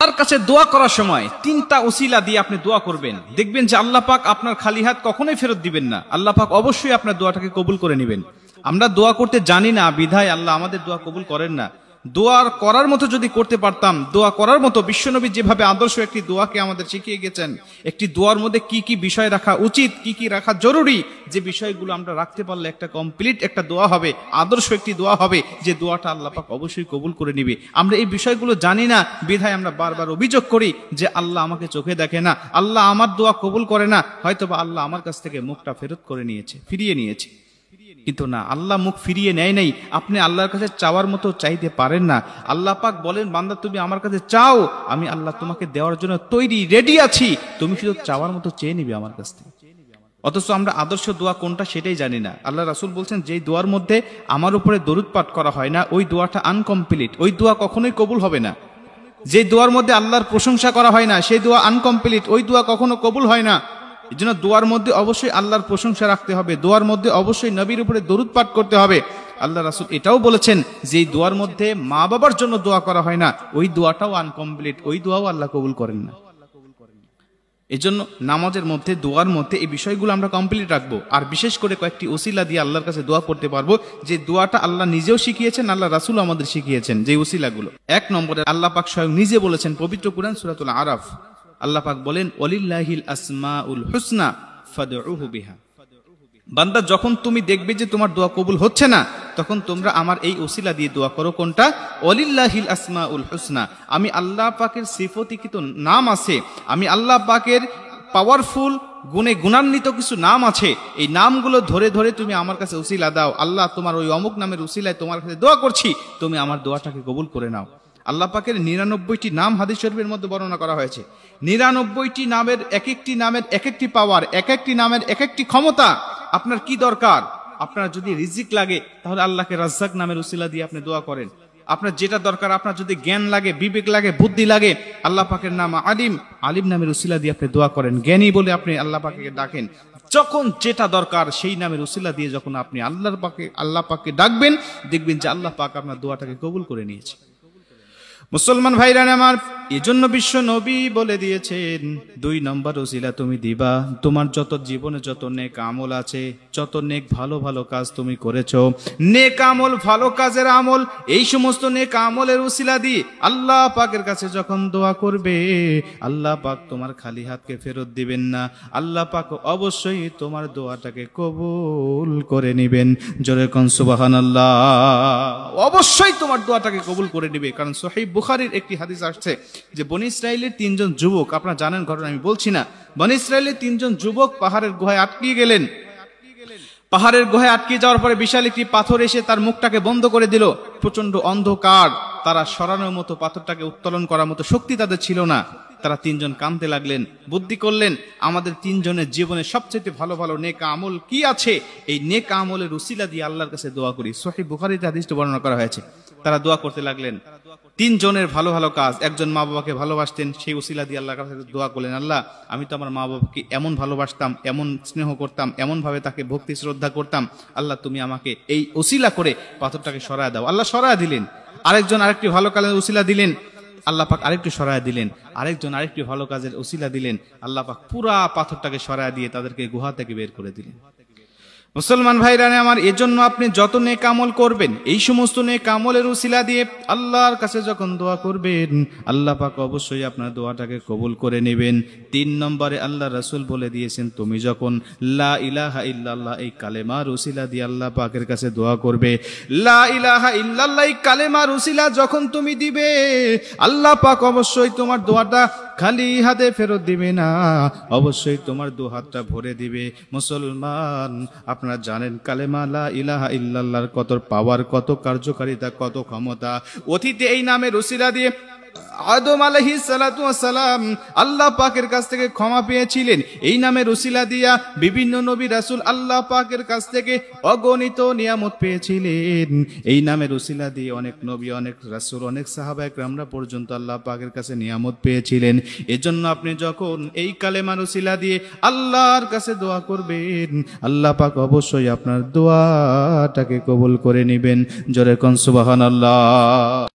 তার কাছে দোয়া করার সময় তিনটা উসিলা দিয়ে আপনি দোয়া করবেন দেখবেন যে আল্লাহ পাক আপনার খালি হাত কখনোই ফেরত দিবেন না আল্লাহ পাক অবশ্যই আপনার দোয়াটাকে কবুল করে নেবেন আমরা দোয়া করতে জানি না বিধায় আল্লাহ আমাদের দোয়া কবুল করেন না দোয়ার করার মতো যদি করতে পারতাম দোয়া করার মতো বিশ্বনবী যেভাবে আদর্শ একটি দোয়াকে আমাদের শিখিয়ে গেছেন একটি দোয়ার মধ্যে কি কি বিষয় রাখা উচিত কি কি রাখা জরুরি যে বিষয়গুলো আমরা রাখতে পারলে একটা কমপ্লিট একটা দোয়া হবে আদর্শ একটি দোয়া হবে যে দোয়াটা আল্লাপাক অবশ্যই কবুল করে নিবে আমরা এই বিষয়গুলো জানি না বিধায় আমরা বারবার অভিযোগ করি যে আল্লাহ আমাকে চোখে দেখে না আল্লাহ আমার দোয়া কবুল করে না হয়তোবা আল্লাহ আমার কাছ থেকে মুখটা ফেরত করে নিয়েছে ফিরিয়ে নিয়েছে কিন্তু না আল্লাহ মুখ ফিরিয়ে নেয় নাই আপনি আল্লাহর কাছে চাওয়ার মতো চাইতে পারেন না আল্লাহ পাক বলেন বান্দা তুমি আমার কাছে চাও আমি আল্লাহ তোমাকে দেওয়ার জন্য তৈরি রেডি আছি তুমি শুধু চাওয়ার মতো চেয়ে নিবে আমার কাছ থেকে অথচ আমরা আদর্শ দোয়া কোনটা সেটাই জানি না আল্লাহ রাসুল বলছেন যেই দোয়ার মধ্যে আমার উপরে দরুদ পাঠ করা হয় না ওই দোয়াটা আনকমপ্লিট ওই দোয়া কখনোই কবুল হবে না যে দোয়ার মধ্যে আল্লাহর প্রশংসা করা হয় না সেই দোয়া আনকমপ্লিট ওই দোয়া কখনো কবুল হয় না এই জন্য দোয়ার মধ্যে অবশ্যই আল্লাহর প্রশংসা রাখতে হবে দোয়ার মধ্যে অবশ্যই নবীর উপরে দরুদ পাঠ করতে হবে আল্লাহ রাসুল এটাও বলেছেন যে এই দোয়ার মধ্যে মা বাবার জন্য দোয়া করা হয় না ওই দোয়াটাও আনকমপ্লিট ওই দোয়াও আল্লাহ কবুল করেন না জন্য নামাজের মধ্যে দোয়ার মধ্যে এই বিষয়গুলো আমরা কমপ্লিট রাখবো আর বিশেষ করে কয়েকটি ওসিলা দিয়ে আল্লাহর কাছে দোয়া করতে পারবো যে দোয়াটা আল্লাহ নিজেও শিখিয়েছেন আল্লাহ রাসুল আমাদের শিখিয়েছেন যে ওসিলাগুলো এক নম্বরে আল্লাহ পাক স্বয়ং নিজে বলেছেন পবিত্র কুরান সুরাতুল আরাফ আল্লাপাক বলেন অলিল্লাহিল আসমা উল হুসনা ফাদু বিহা বান্দা যখন তুমি দেখবে যে তোমার দোয়া কবুল হচ্ছে না তখন তোমরা আমার এই ওসিলা দিয়ে দোয়া করো কোনটা অলিল্লাহিল আসমা উল হুসনা আমি আল্লাহ পাকের সিফতিকৃত নাম আছে আমি আল্লাহ পাকের পাওয়ারফুল গুণে গুণান্বিত কিছু নাম আছে এই নামগুলো ধরে ধরে তুমি আমার কাছে উসিলা দাও আল্লাহ তোমার ওই অমুক নামের উসিলায় তোমার কাছে দোয়া করছি তুমি আমার দোয়াটাকে কবুল করে নাও আল্লাহ পাকের নিরানব্বইটি নাম হাদিস শরীফের মধ্যে বর্ণনা করা হয়েছে নিরানব্বইটি নামের এক একটি নামের এক একটি পাওয়ার এক একটি নামের এক একটি ক্ষমতা আপনার কি দরকার আপনার যদি রিজিক লাগে তাহলে আল্লাহকে রাজ্জাক নামের উসিলা দিয়ে আপনি দোয়া করেন আপনার যেটা দরকার আপনার যদি জ্ঞান লাগে বিবেক লাগে বুদ্ধি লাগে আল্লাহ পাকের নাম আলিম আলিম নামের উসিলা দিয়ে আপনি দোয়া করেন জ্ঞানী বলে আপনি আল্লাহ পাকে ডাকেন যখন যেটা দরকার সেই নামের উসিলা দিয়ে যখন আপনি আল্লাহর পাকে আল্লাহ পাকে ডাকবেন দেখবেন যে আল্লাহ পাক আপনার দোয়াটাকে কবুল করে নিয়েছে মুসলমান ভাইরা আমার এজন্য বিশ্ব নবী বলে দিয়েছেন দুই নম্বর ওসিলা তুমি দিবা তোমার যত জীবনে যত নেক আমল আছে যত নেক ভালো ভালো কাজ তুমি করেছ নেক আমল ভালো কাজের আমল এই সমস্ত নেক আমলের ওসিলা দি আল্লাহ পাকের কাছে যখন দোয়া করবে আল্লাহ পাক তোমার খালি হাতকে ফেরত দিবেন না আল্লাহ পাক অবশ্যই তোমার দোয়াটাকে কবুল করে নিবেন জোরে কন সুবাহান আল্লাহ অবশ্যই তোমার দোয়াটাকে কবুল করে নিবে কারণ সোহেব বুখারির একটি হাদিস আসছে যে বন ইসরায়েলের তিনজন যুবক আপনারা জানেন ঘটনা আমি বলছি না বন ইসরায়েলের তিনজন যুবক পাহাড়ের গুহায় আটকিয়ে গেলেন পাহাড়ের গুহায় আটকে যাওয়ার পরে বিশাল একটি পাথর এসে তার মুখটাকে বন্ধ করে দিল প্রচন্ড অন্ধকার তারা সরানোর মতো পাথরটাকে উত্তোলন করার মতো শক্তি তাদের ছিল না তারা তিনজন কাঁদতে লাগলেন বুদ্ধি করলেন আমাদের তিনজনের জীবনে সবচেয়ে ভালো ভালো নেকা আমল কি আছে এই নেকা আমলের রুসিলা দিয়ে আল্লাহর কাছে দোয়া করি সহি বুখারিতে আদিষ্ট বর্ণনা করা হয়েছে তারা দোয়া করতে লাগলেন তিনজনের ভালো ভালো কাজ একজন মা বাবাকে ভালোবাসতেন সেই উসিলা দিয়ে আল্লাহর কাছে দোয়া করলেন আল্লাহ আমি তো আমার মা বাবাকে এমন ভালোবাসতাম এমন স্নেহ করতাম এমনভাবে তাকে ভক্তি শ্রদ্ধা করতাম আল্লাহ তুমি আমাকে এই ওসিলা করে পাথরটাকে সরায় দাও আল্লাহ সরায় দিলেন আরেকজন আরেকটি ভালো কালের উসিলা দিলেন আল্লাপাক আরেকটু সরাইয়া দিলেন আরেকজন আরেকটি ভালো কাজের ওসিলা দিলেন আল্লাপাক পুরা পাথরটাকে সরাইয়া দিয়ে তাদেরকে গুহা থেকে বের করে দিলেন মুসলমান ভাইরানে আমার এজন্য আপনি যত নে কামল করবেন এই সমস্ত নে কামলের উশিলা দিয়ে আল্লাহর কাছে যখন দোয়া করবেন আল্লাহ পাক অবশ্যই আপনার দোয়াটাকে কবুল করে নেবেন তিন নম্বরে আল্লাহ রাসুল বলে দিয়েছেন তুমি যখন লা ইলাহা ইল্লাল্লাহ এই কালেমার উশিলা দিয়ে আল্লাহ পাকের কাছে দোয়া করবে লা ইলাহা ইল্লাল্লাহ এই কালেমার উশিলা যখন তুমি দিবে আল্লাহ পাক অবশ্যই তোমার দোয়াটা খালি হাতে ফেরত দিবে না অবশ্যই তোমার দু হাতটা ভরে দিবে মুসলমান আপনারা জানেন কালেমালা ইলাহা ইল্লাল্লাহর কত পাওয়ার কত কার্যকারিতা কত ক্ষমতা অতীতে এই নামে রসিলা দিয়ে আদম আলহি সালাম আল্লাহ পাকের কাছ থেকে ক্ষমা পেয়েছিলেন এই নামে রসিলা দিয়া বিভিন্ন নবী রাসুল আল্লাহ পাকের কাছ থেকে অগণিত নিয়ামত পেয়েছিলেন এই নামে রসিলা দিয়ে অনেক নবী অনেক রাসুল অনেক সাহাবায়ক আমরা পর্যন্ত আল্লাহ পাকের কাছে নিয়ামত পেয়েছিলেন এজন্য আপনি যখন এই মা রসিলা দিয়ে আল্লাহর কাছে দোয়া করবেন আল্লাহ পাক অবশ্যই আপনার দোয়াটাকে কবুল করে নেবেন জোরে কনসুবাহান আল্লাহ